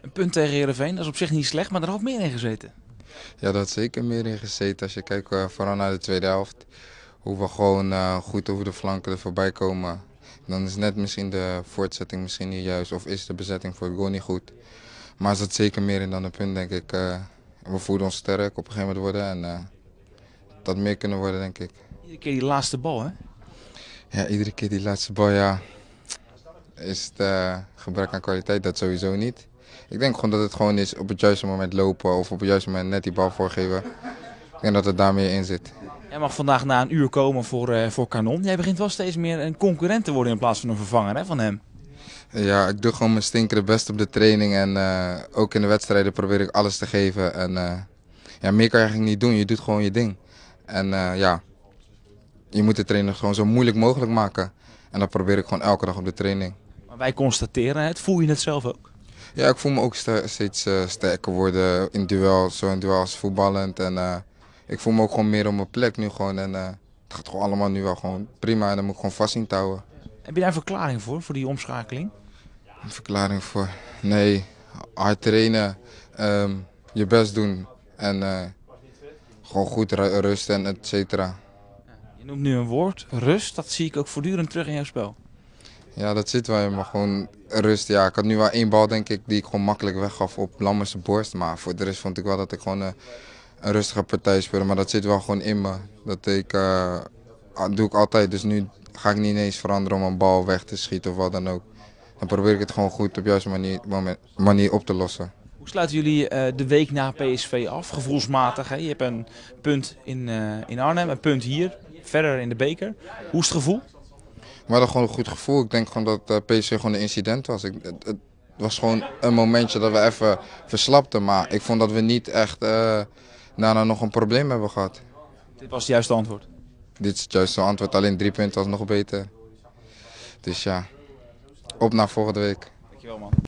Een punt tegen Herenveen, dat is op zich niet slecht, maar er had meer in gezeten. Ja, dat zeker meer in gezeten. Als je kijkt eh, vooral naar de tweede helft, hoe we gewoon eh, goed over de flanken er voorbij komen. Dan is net misschien de voortzetting misschien niet juist, of is de bezetting voor het goal niet goed. Maar er dat zeker meer in dan een punt, denk ik. Eh, we voelen ons sterk op een gegeven moment worden en dat meer kunnen worden, denk ik. Iedere keer die laatste bal, hè? Ja, iedere keer die laatste bal, ja is het eh, gebrek aan kwaliteit dat sowieso niet. Ik denk gewoon dat het gewoon is op het juiste moment lopen of op het juiste moment net die bal voorgeven. Ik denk dat het daarmee in zit. Jij mag vandaag na een uur komen voor, uh, voor Canon. Jij begint wel steeds meer een concurrent te worden in plaats van een vervanger hè, van hem. Ja, ik doe gewoon mijn stinkere best op de training. En eh, ook in de wedstrijden probeer ik alles te geven. En ja, meer kan je eigenlijk niet doen. Je doet gewoon je ding. En ja, je moet de trainer gewoon zo moeilijk mogelijk maken. En dat probeer ik gewoon elke dag op de training wij constateren het. Voel je het zelf ook? Ja, ik voel me ook steeds eh, sterker worden in duel, zo in duel als voetballend. En eh, ik voel me ook gewoon meer op mijn plek nu gewoon. En eh, het gaat gewoon allemaal nu wel gewoon prima en dan moet ik gewoon vast zien touwen. Heb je daar een verklaring voor, voor die omschakeling? Een verklaring voor? Nee, hard trainen, ehm, je best doen en gewoon goed rusten en et cetera. Je noemt nu een woord, rust, dat zie ik ook voortdurend terug in jouw spel. Ja, dat zit wel. Maar gewoon rust. Ja, ik had nu wel één bal, denk ik, die ik gewoon makkelijk weggaf op Lammers' borst. Maar voor de rest vond ik wel dat ik gewoon eh, een, rustige partij speelde. Maar dat zit wel gewoon in me. Dat ik, eh, ah, doe ik altijd. Dus nu ga ik niet ineens veranderen om een bal weg te schieten of wat dan ook. Dan probeer ik het gewoon goed op juiste manier, manier op te lossen. Hoe sluiten jullie eh, de week na PSV af, gevoelsmatig? Hè? Je hebt een punt in, in Arnhem, een punt hier, verder in de beker. Hoe is het gevoel? Maar dan gewoon een goed gevoel. Ik denk gewoon dat eh, PC gewoon een incident was. Ik, het, was gewoon een momentje dat we even verslapten. Maar ik vond dat we niet echt uh, daarna nog een probleem hebben gehad. Dit was het juiste antwoord? Dit is het juiste antwoord. Alleen drie punten was nog beter. Dus ja, op naar volgende week. Dankjewel man.